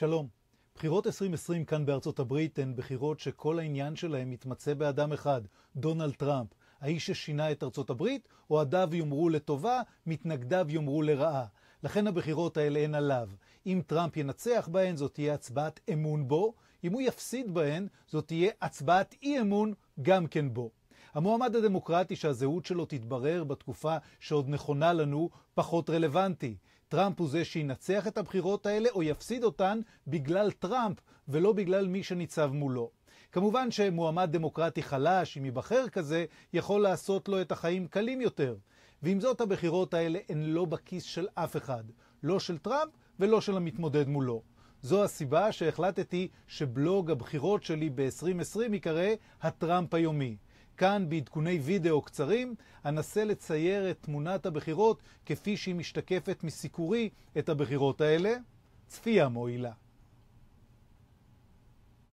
שלום. בחירות 2020 כאן בארצות הברית הן בחירות שכל העניין שלהן מתמצה באדם אחד, דונלד טראמפ. האיש ששינה את ארצות הברית, אוהדיו יאמרו לטובה, מתנגדיו יאמרו לרעה. לכן הבחירות האלה הן עליו. אם טראמפ ינצח בהן, זאת תהיה הצבעת אמון בו, אם הוא יפסיד בהן, זאת תהיה הצבעת אי אמון גם כן בו. המועמד הדמוקרטי שהזהות שלו תתברר בתקופה שעוד נכונה לנו, פחות רלוונטי. טראמפ הוא זה שינצח את הבחירות האלה או יפסיד אותן בגלל טראמפ ולא בגלל מי שניצב מולו. כמובן שמועמד דמוקרטי חלש, אם ייבחר כזה, יכול לעשות לו את החיים קלים יותר. ועם זאת, הבחירות האלה הן לא בכיס של אף אחד, לא של טראמפ ולא של המתמודד מולו. זו הסיבה שהחלטתי שבלוג הבחירות שלי ב-2020 ייקרא הטראמפ היומי. כאן בעדכוני וידאו קצרים אנסה לצייר את תמונת הבחירות כפי שהיא משתקפת מסיקורי את הבחירות האלה. צפייה מועילה.